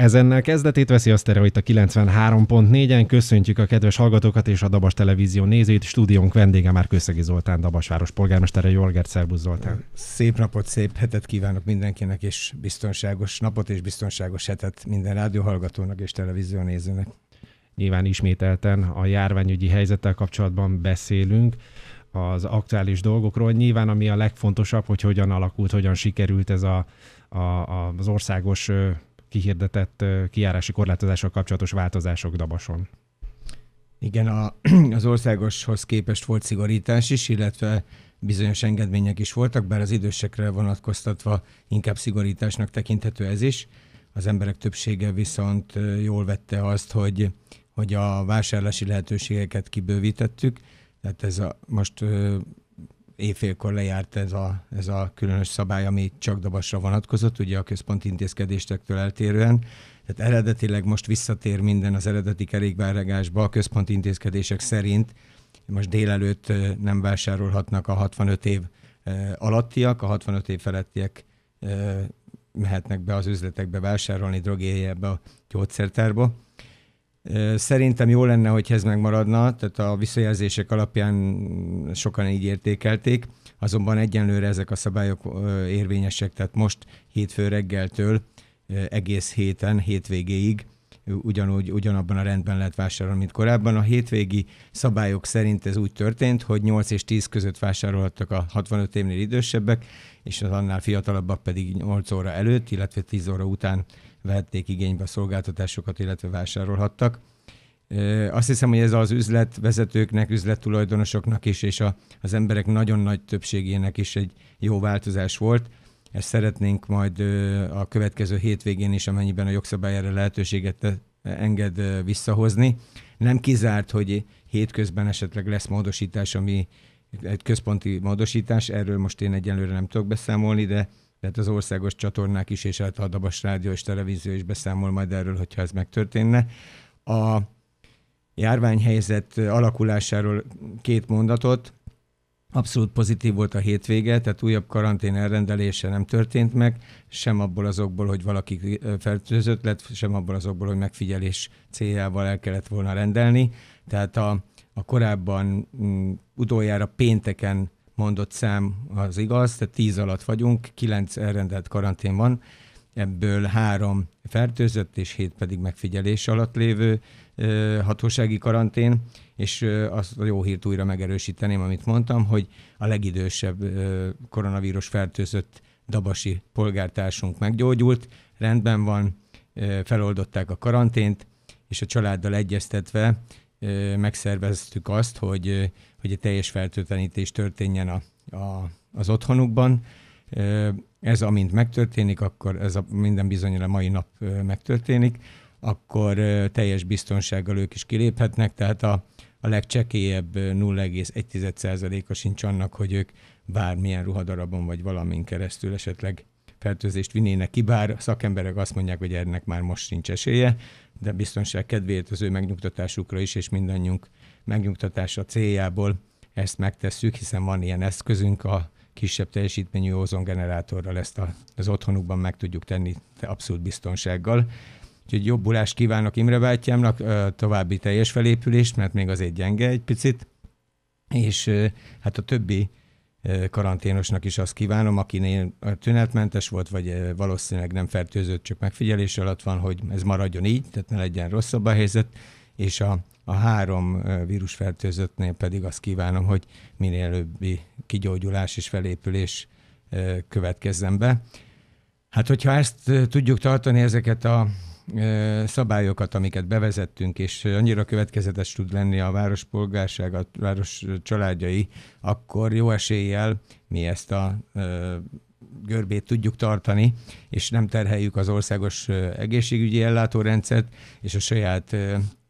Ezennel kezdetét veszi a a 93.4-en. Köszöntjük a kedves hallgatókat és a Dabas Televízió nézőit. Stúdiónk vendége már Kőszegi Zoltán, Dabasváros polgármestere, Jolgert Szerbusz Zoltán. Szép napot, szép hetet kívánok mindenkinek, és biztonságos napot és biztonságos hetet minden rádióhallgatónak és televízió nézőnek. Nyilván ismételten a járványügyi helyzettel kapcsolatban beszélünk az aktuális dolgokról. Nyilván ami a legfontosabb, hogy hogyan alakult, hogyan sikerült ez a, a, az országos kihirdetett kiárási korlátozással kapcsolatos változások Dabason. Igen, a, az országoshoz képest volt szigorítás is, illetve bizonyos engedmények is voltak, bár az idősekre vonatkoztatva inkább szigorításnak tekinthető ez is. Az emberek többsége viszont jól vette azt, hogy, hogy a vásárlási lehetőségeket kibővítettük, tehát ez a, most éjfélkor lejárt ez a, ez a különös szabály, ami csak dobasra vonatkozott, ugye a központi intézkedéstektől eltérően. Tehát eredetileg most visszatér minden az eredeti kerékvágásba a központi intézkedések szerint. Most délelőtt nem vásárolhatnak a 65 év alattiak, a 65 év felettiek mehetnek be az üzletekbe vásárolni drogéjebe a gyógyszertárba Szerintem jó lenne, hogy ez megmaradna, tehát a visszajelzések alapján sokan így értékelték, azonban egyenlőre ezek a szabályok érvényesek, tehát most hétfő reggeltől egész héten, hétvégéig ugyanúgy, ugyanabban a rendben lehet vásárolni, mint korábban. A hétvégi szabályok szerint ez úgy történt, hogy 8 és 10 között vásárolhattak a 65 évnél idősebbek, és az annál fiatalabbak pedig 8 óra előtt, illetve 10 óra után vehették igénybe a szolgáltatásokat, illetve vásárolhattak. Azt hiszem, hogy ez az üzletvezetőknek, üzlettulajdonosoknak is, és a, az emberek nagyon nagy többségének is egy jó változás volt. Ezt szeretnénk majd a következő hétvégén is, amennyiben a jogszabály erre lehetőséget enged visszahozni. Nem kizárt, hogy hétközben esetleg lesz módosítás, ami egy központi módosítás, erről most én egyelőre nem tudok beszámolni, de tehát az országos csatornák is, és a dabas Rádió és Televízió is beszámol majd erről, hogyha ez megtörténne. A járványhelyzet alakulásáról két mondatot. Abszolút pozitív volt a hétvége, tehát újabb karantén elrendelése nem történt meg, sem abból azokból, hogy valaki fertőzött lett, sem abból azokból, hogy megfigyelés céljával el kellett volna rendelni. Tehát a, a korábban m, mm, utoljára pénteken mondott szám az igaz, tehát 10 alatt vagyunk, 9 elrendelt karantén van, ebből három fertőzött és hét pedig megfigyelés alatt lévő hatósági karantén, és azt a jó hírt újra megerősíteném, amit mondtam, hogy a legidősebb koronavírus fertőzött dabasi polgártársunk meggyógyult, rendben van, feloldották a karantént, és a családdal egyeztetve megszerveztük azt, hogy, hogy a teljes fertőtlenítés történjen a, a, az otthonukban. Ez amint megtörténik, akkor ez a minden bizonyra mai nap megtörténik, akkor teljes biztonsággal ők is kiléphetnek, tehát a, a legcsekélyebb 0,1%-a sincs annak, hogy ők bármilyen ruhadarabon vagy valamin keresztül esetleg fertőzést vinnének ki, bár szakemberek azt mondják, hogy ennek már most sincs esélye, de biztonság kedvéért az ő megnyugtatásukra is, és mindannyiunk megnyugtatása céljából ezt megtesszük, hiszen van ilyen eszközünk, a kisebb teljesítményű ozongenerátorral ezt a, az otthonukban meg tudjuk tenni abszolút biztonsággal. Úgyhogy jobbulást kívánok Imre bátyámnak, további teljes felépülést, mert még azért gyenge egy picit, és hát a többi karanténosnak is azt kívánom, akinél tünetmentes volt, vagy valószínűleg nem fertőzött, csak megfigyelés alatt van, hogy ez maradjon így, tehát ne legyen rosszabb a helyzet, és a, a három vírusfertőzöttnél pedig azt kívánom, hogy minél előbbi kigyógyulás és felépülés következzen be. Hát, hogyha ezt tudjuk tartani, ezeket a szabályokat, amiket bevezettünk, és annyira következetes tud lenni a város polgárság, a város családjai, akkor jó eséllyel mi ezt a görbét tudjuk tartani, és nem terheljük az országos egészségügyi ellátórendszert, és a saját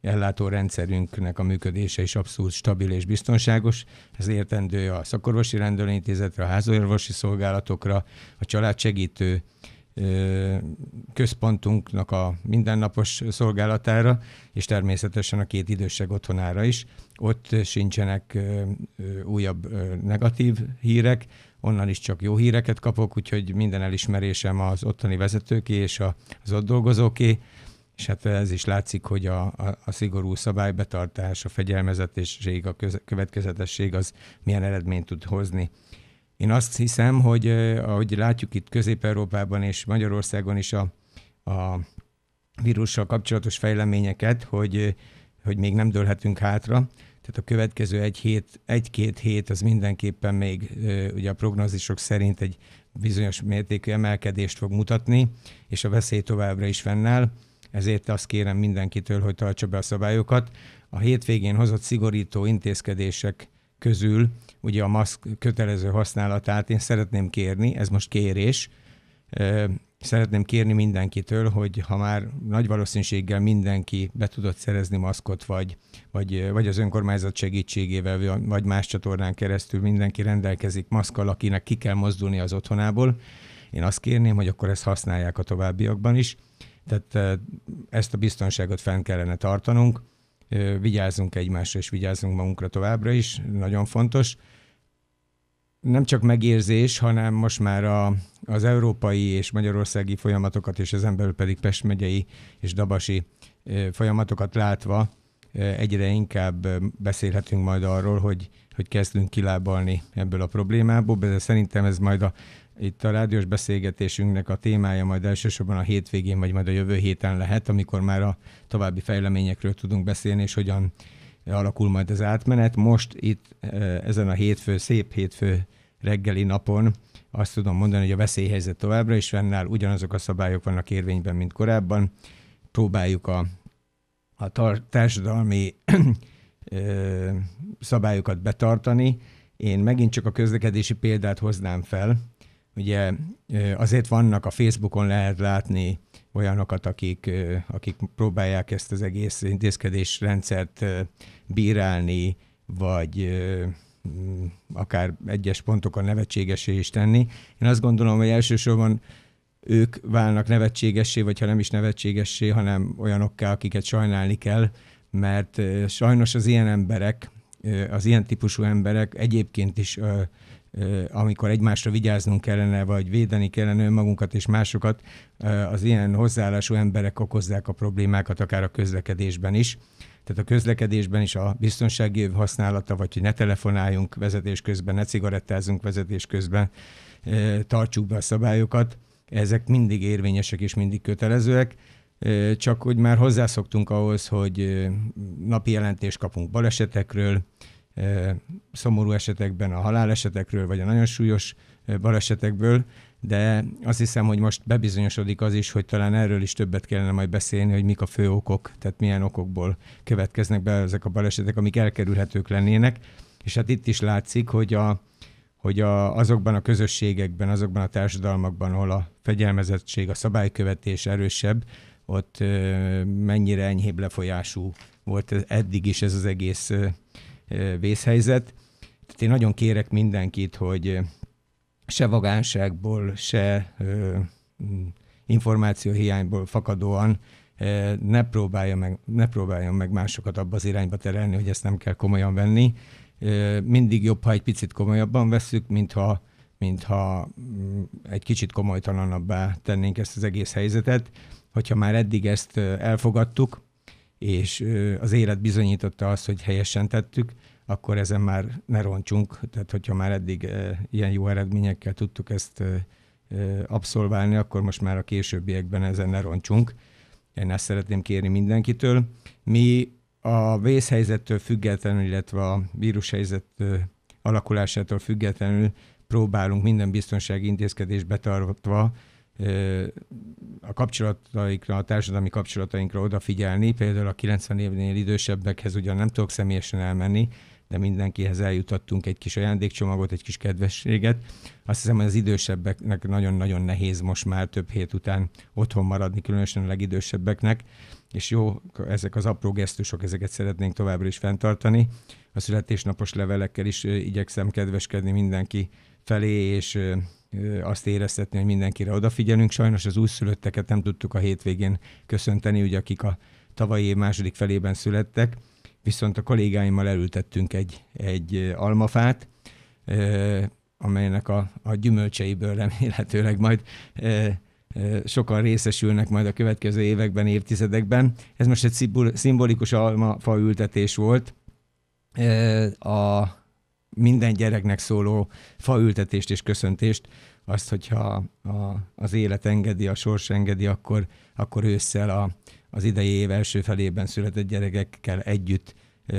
ellátórendszerünknek a működése is abszolút stabil és biztonságos. Ez értendő a szakorvosi rendelőintézetre, a házorvosi szolgálatokra, a családsegítő központunknak a mindennapos szolgálatára, és természetesen a két idősek otthonára is. Ott sincsenek újabb negatív hírek, onnan is csak jó híreket kapok, úgyhogy minden elismerésem az ottani vezetőké és az ott dolgozóké, és hát ez is látszik, hogy a, a, a szigorú szabálybetartás, a fegyelmezetesség, a köz, következetesség az milyen eredményt tud hozni. Én azt hiszem, hogy ahogy látjuk itt Közép-Európában és Magyarországon is a, a vírussal kapcsolatos fejleményeket, hogy, hogy még nem dőlhetünk hátra. Tehát a következő egy hét, egy-két hét az mindenképpen még ugye a prognózisok szerint egy bizonyos mértékű emelkedést fog mutatni, és a veszély továbbra is fennáll. Ezért azt kérem mindenkitől, hogy tartsa be a szabályokat. A hétvégén hozott szigorító intézkedések közül ugye a maszk kötelező használatát én szeretném kérni, ez most kérés, szeretném kérni mindenkitől, hogy ha már nagy valószínűséggel mindenki be tudott szerezni maszkot, vagy, vagy, vagy az önkormányzat segítségével, vagy más csatornán keresztül mindenki rendelkezik maszkal, akinek ki kell mozdulni az otthonából, én azt kérném, hogy akkor ezt használják a továbbiakban is. Tehát ezt a biztonságot fenn kellene tartanunk vigyázzunk egymásra, és vigyázzunk magunkra továbbra is, nagyon fontos. Nem csak megérzés, hanem most már a, az európai és magyarországi folyamatokat, és ezen belül pedig Pest megyei és Dabasi folyamatokat látva, egyre inkább beszélhetünk majd arról, hogy, hogy kezdünk kilábalni ebből a problémából, de szerintem ez majd a itt a rádiós beszélgetésünknek a témája majd elsősorban a hétvégén, vagy majd a jövő héten lehet, amikor már a további fejleményekről tudunk beszélni, és hogyan alakul majd az átmenet. Most itt e, ezen a hétfő, szép hétfő reggeli napon azt tudom mondani, hogy a veszélyhelyzet továbbra is fennáll, ugyanazok a szabályok vannak érvényben, mint korábban. Próbáljuk a, a tar- társadalmi e, szabályokat betartani. Én megint csak a közlekedési példát hoznám fel, Ugye azért vannak a Facebookon lehet látni olyanokat, akik, akik próbálják ezt az egész intézkedés rendszert bírálni, vagy akár egyes pontokon nevetségesé is tenni. Én azt gondolom, hogy elsősorban ők válnak nevetségessé, vagy ha nem is nevetségessé, hanem olyanokká, akiket sajnálni kell, mert sajnos az ilyen emberek, az ilyen típusú emberek egyébként is amikor egymásra vigyáznunk kellene, vagy védeni kellene önmagunkat és másokat, az ilyen hozzáállású emberek okozzák a problémákat akár a közlekedésben is. Tehát a közlekedésben is a biztonsági év használata, vagy hogy ne telefonáljunk vezetés közben, ne cigarettázunk vezetés közben, tartsuk be a szabályokat, ezek mindig érvényesek és mindig kötelezőek csak hogy már hozzászoktunk ahhoz, hogy napi jelentést kapunk balesetekről, szomorú esetekben a halálesetekről, vagy a nagyon súlyos balesetekből, de azt hiszem, hogy most bebizonyosodik az is, hogy talán erről is többet kellene majd beszélni, hogy mik a fő okok, tehát milyen okokból következnek be ezek a balesetek, amik elkerülhetők lennének. És hát itt is látszik, hogy, a, hogy a, azokban a közösségekben, azokban a társadalmakban, ahol a fegyelmezettség, a szabálykövetés erősebb, ott mennyire enyhébb lefolyású volt eddig is ez az egész vészhelyzet. Tehát én nagyon kérek mindenkit, hogy se vagánságból, se információhiányból fakadóan ne próbálja meg, ne próbáljon meg másokat abba az irányba terelni, hogy ezt nem kell komolyan venni. Mindig jobb, ha egy picit komolyabban veszük, mintha, mintha egy kicsit komolytalanabbá tennénk ezt az egész helyzetet. Hogyha már eddig ezt elfogadtuk, és az élet bizonyította azt, hogy helyesen tettük, akkor ezen már ne roncsunk. Tehát, hogyha már eddig ilyen jó eredményekkel tudtuk ezt abszolválni, akkor most már a későbbiekben ezen ne roncsunk. Én ezt szeretném kérni mindenkitől. Mi a vészhelyzettől függetlenül, illetve a vírushelyzet alakulásától függetlenül próbálunk minden biztonsági intézkedés betartva a kapcsolatainkra, a társadalmi kapcsolatainkra odafigyelni. Például a 90 évnél idősebbekhez ugyan nem tudok személyesen elmenni, de mindenkihez eljutattunk egy kis ajándékcsomagot, egy kis kedvességet. Azt hiszem, hogy az idősebbeknek nagyon-nagyon nehéz most már több hét után otthon maradni, különösen a legidősebbeknek, és jó, ezek az apró gesztusok, ezeket szeretnénk továbbra is fenntartani. A születésnapos levelekkel is igyekszem kedveskedni mindenki felé, és azt éreztetni, hogy mindenkire odafigyelünk. Sajnos az újszülötteket nem tudtuk a hétvégén köszönteni, ugye akik a tavalyi év második felében születtek, viszont a kollégáimmal elültettünk egy, egy almafát, amelynek a, a gyümölcseiből remélhetőleg majd sokan részesülnek majd a következő években, évtizedekben. Ez most egy szimbolikus almafa ültetés volt. A minden gyereknek szóló faültetést és köszöntést, azt, hogyha a, az élet engedi, a sors engedi, akkor, akkor ősszel a, az idei év első felében született gyerekekkel együtt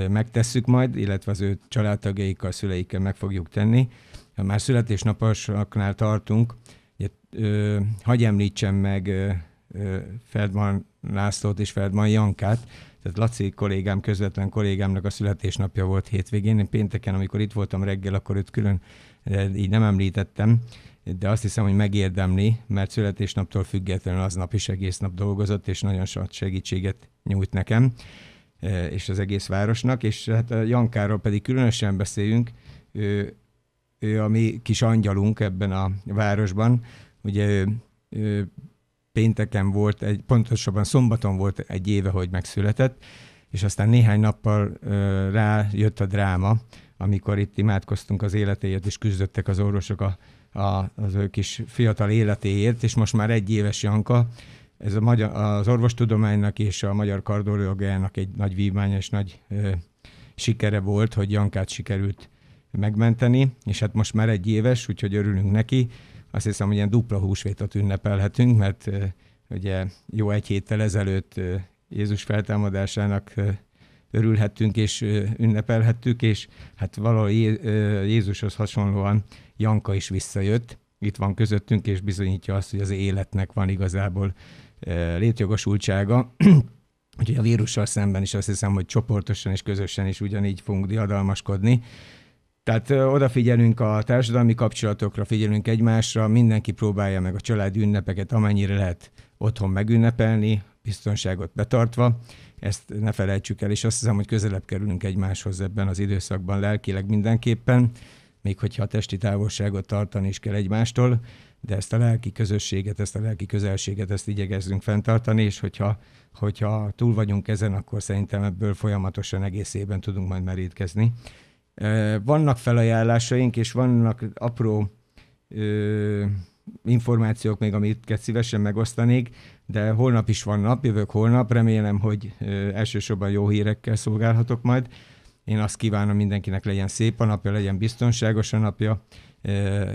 megtesszük majd, illetve az ő családtagjaikkal, szüleikkel meg fogjuk tenni. Ha már születésnaposaknál tartunk, hagyj említsem meg Feldman Lászlót és Feldman Jankát, tehát Laci kollégám, közvetlen kollégámnak a születésnapja volt hétvégén. Én pénteken, amikor itt voltam reggel, akkor őt külön eh, így nem említettem, de azt hiszem, hogy megérdemli, mert születésnaptól függetlenül aznap is egész nap dolgozott, és nagyon sok segítséget nyújt nekem eh, és az egész városnak, és hát a eh, Jankáról pedig különösen beszéljünk, ő, ő a mi kis angyalunk ebben a városban, ugye ő, ő pénteken volt, egy, pontosabban szombaton volt egy éve, hogy megszületett, és aztán néhány nappal ö, rá jött a dráma, amikor itt imádkoztunk az életéért, és küzdöttek az orvosok a, a, az ő kis fiatal életéért, és most már egy éves Janka, ez a magyar, az orvostudománynak és a magyar kardológiának egy nagy vívmány és nagy ö, sikere volt, hogy Jankát sikerült megmenteni, és hát most már egy éves, úgyhogy örülünk neki, azt hiszem, hogy ilyen dupla húsvétot ünnepelhetünk, mert ugye jó egy héttel ezelőtt Jézus feltámadásának örülhettünk és ünnepelhettük, és hát valahol Jézushoz hasonlóan Janka is visszajött, itt van közöttünk, és bizonyítja azt, hogy az életnek van igazából létjogosultsága. Úgyhogy a vírussal szemben is azt hiszem, hogy csoportosan és közösen is ugyanígy fogunk diadalmaskodni. Tehát odafigyelünk a társadalmi kapcsolatokra, figyelünk egymásra, mindenki próbálja meg a családi ünnepeket, amennyire lehet otthon megünnepelni, biztonságot betartva. Ezt ne felejtsük el, és azt hiszem, hogy közelebb kerülünk egymáshoz ebben az időszakban lelkileg mindenképpen, még hogyha a testi távolságot tartani is kell egymástól, de ezt a lelki közösséget, ezt a lelki közelséget, ezt igyekezzünk fenntartani, és hogyha, hogyha túl vagyunk ezen, akkor szerintem ebből folyamatosan egész évben tudunk majd merítkezni. Vannak felajánlásaink, és vannak apró ö, információk még, amiket szívesen megosztanék, de holnap is van nap, jövök holnap, remélem, hogy ö, elsősorban jó hírekkel szolgálhatok majd. Én azt kívánom mindenkinek legyen szép a napja, legyen biztonságos a napja,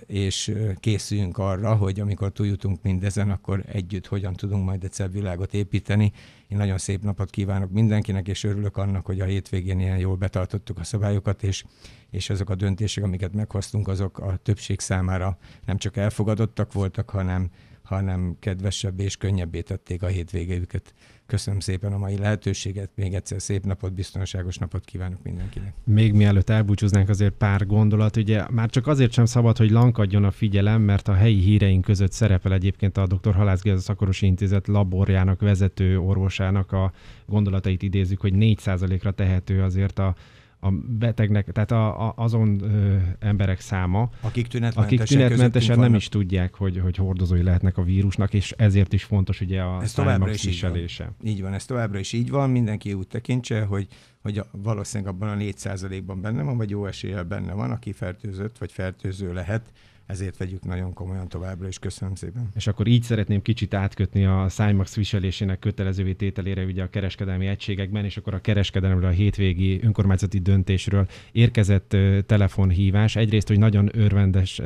és készüljünk arra, hogy amikor túljutunk mindezen, akkor együtt hogyan tudunk majd egyszer világot építeni. Én nagyon szép napot kívánok mindenkinek, és örülök annak, hogy a hétvégén ilyen jól betartottuk a szabályokat, és, és azok a döntések, amiket meghoztunk, azok a többség számára nem csak elfogadottak voltak, hanem hanem kedvesebb és könnyebbé tették a hétvégéjüket. Köszönöm szépen a mai lehetőséget, még egyszer szép napot, biztonságos napot kívánok mindenkinek. Még mielőtt elbúcsúznánk azért pár gondolat, ugye már csak azért sem szabad, hogy lankadjon a figyelem, mert a helyi híreink között szerepel egyébként a dr. Halász Géza Szakorosi Intézet laborjának, vezető orvosának a gondolatait idézzük, hogy 4%-ra tehető azért a a betegnek, tehát a, a, azon ö, emberek száma, akik tünetmentesen, akik tünetmentesen nem is tudják, hogy, hogy hordozói lehetnek a vírusnak, és ezért is fontos ugye a ez továbbra is Így van. így van, ez továbbra is így van, mindenki úgy tekintse, hogy, hogy a, valószínűleg abban a 4%-ban benne van, vagy jó eséllyel benne van, aki fertőzött, vagy fertőző lehet, ezért vegyük nagyon komolyan továbbra is. Köszönöm szépen. És akkor így szeretném kicsit átkötni a Szájmax viselésének kötelezővé tételére ugye a kereskedelmi egységekben, és akkor a kereskedelemről a hétvégi önkormányzati döntésről érkezett telefonhívás. Egyrészt, hogy nagyon örvendes,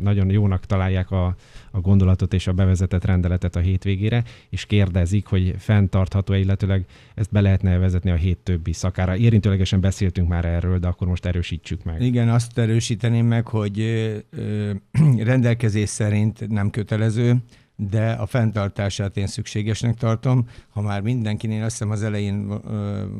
nagyon jónak találják a, a gondolatot és a bevezetett rendeletet a hétvégére, és kérdezik, hogy fenntartható-e, illetőleg ezt be lehetne vezetni a hét többi szakára. Érintőlegesen beszéltünk már erről, de akkor most erősítsük meg. Igen, azt erősíteném meg, hogy rendelkezés szerint nem kötelező, de a fenntartását én szükségesnek tartom. Ha már mindenkinél, azt hiszem az elején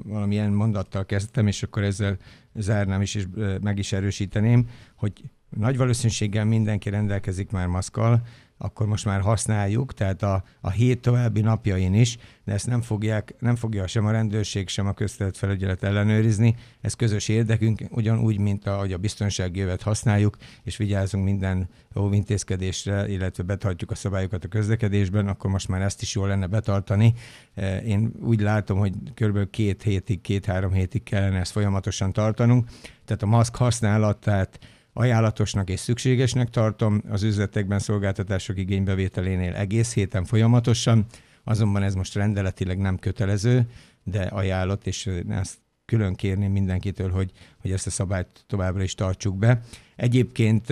valamilyen mondattal kezdtem, és akkor ezzel zárnám is, és meg is erősíteném, hogy nagy valószínűséggel mindenki rendelkezik már maszkal, akkor most már használjuk, tehát a, a hét további napjain is, de ezt nem, fogják, nem fogja sem a rendőrség, sem a felügyelet ellenőrizni. Ez közös érdekünk, ugyanúgy, mint ahogy a biztonsági jövet használjuk, és vigyázunk minden óvintézkedésre, illetve betartjuk a szabályokat a közlekedésben, akkor most már ezt is jól lenne betartani. E, én úgy látom, hogy körülbelül két hétig, két-három hétig kellene ezt folyamatosan tartanunk. Tehát a maszk használatát ajánlatosnak és szükségesnek tartom az üzletekben szolgáltatások igénybevételénél egész héten folyamatosan, azonban ez most rendeletileg nem kötelező, de ajánlott, és ezt külön kérném mindenkitől, hogy, hogy ezt a szabályt továbbra is tartsuk be. Egyébként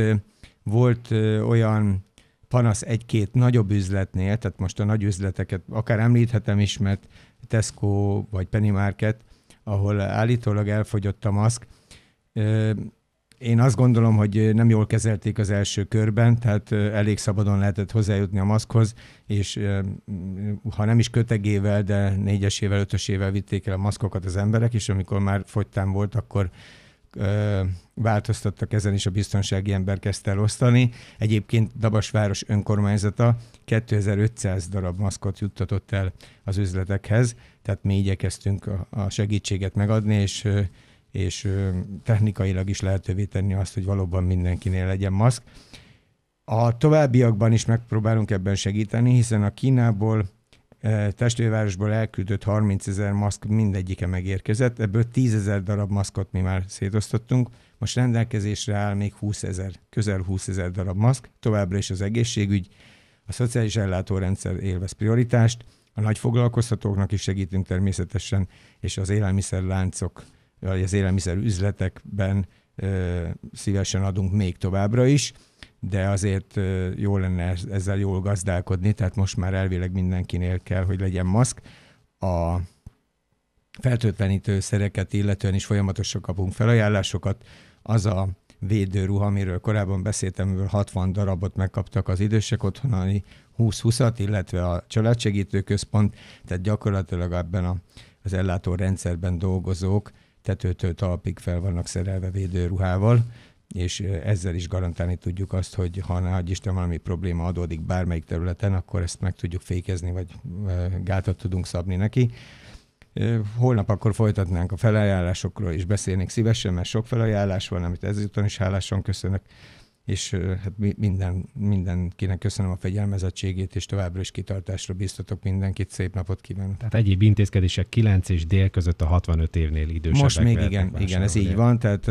volt olyan panasz egy-két nagyobb üzletnél, tehát most a nagy üzleteket akár említhetem is, mert Tesco vagy Penny Market, ahol állítólag elfogyott a maszk, én azt gondolom, hogy nem jól kezelték az első körben, tehát elég szabadon lehetett hozzájutni a maszkhoz, és ha nem is kötegével, de négyesével, ötösével vitték el a maszkokat az emberek, és amikor már fogytán volt, akkor változtattak ezen, is, a biztonsági ember kezdte el osztani. Egyébként Dabasváros önkormányzata 2500 darab maszkot juttatott el az üzletekhez, tehát mi igyekeztünk a segítséget megadni, és és technikailag is lehetővé tenni azt, hogy valóban mindenkinél legyen maszk. A továbbiakban is megpróbálunk ebben segíteni, hiszen a Kínából e, testvérvárosból elküldött 30 ezer maszk mindegyike megérkezett, ebből 10 ezer darab maszkot mi már szétosztottunk, most rendelkezésre áll még 20 ezer, közel 20 ezer darab maszk, továbbra is az egészségügy, a szociális ellátórendszer élvez prioritást, a nagy foglalkoztatóknak is segítünk természetesen, és az élelmiszerláncok az élelmiszer üzletekben szívesen adunk még továbbra is, de azért jó lenne ezzel jól gazdálkodni, tehát most már elvileg mindenkinél kell, hogy legyen maszk. A szereket illetően is folyamatosan kapunk felajánlásokat. Az a védőruha, amiről korábban beszéltem, amiből 60 darabot megkaptak az idősek otthonani 20-20-at, illetve a családsegítő központ, tehát gyakorlatilag ebben a, az ellátó rendszerben dolgozók tetőtől talpig fel vannak szerelve védőruhával, és ezzel is garantálni tudjuk azt, hogy ha nagy Isten valami probléma adódik bármelyik területen, akkor ezt meg tudjuk fékezni, vagy gátat tudunk szabni neki. Holnap akkor folytatnánk a felajánlásokról, és beszélnék szívesen, mert sok felajánlás van, amit ezúton is hálásan köszönök és hát minden, mindenkinek köszönöm a fegyelmezettségét, és továbbra is kitartásra biztatok mindenkit, szép napot kívánok. Tehát egyéb intézkedések 9 és dél között a 65 évnél idősebbek. Most még igen, igen, ez így van, tehát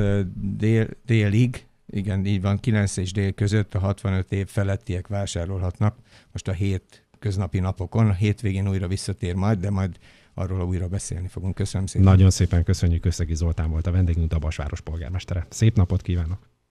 dél, délig, igen, így van, 9 és dél között a 65 év felettiek vásárolhatnak, most a hét köznapi napokon, a hétvégén újra visszatér majd, de majd arról újra beszélni fogunk. Köszönöm szépen. Nagyon szépen köszönjük, Összegi Zoltán volt a vendégünk, Dabasváros polgármestere. Szép napot kívánok!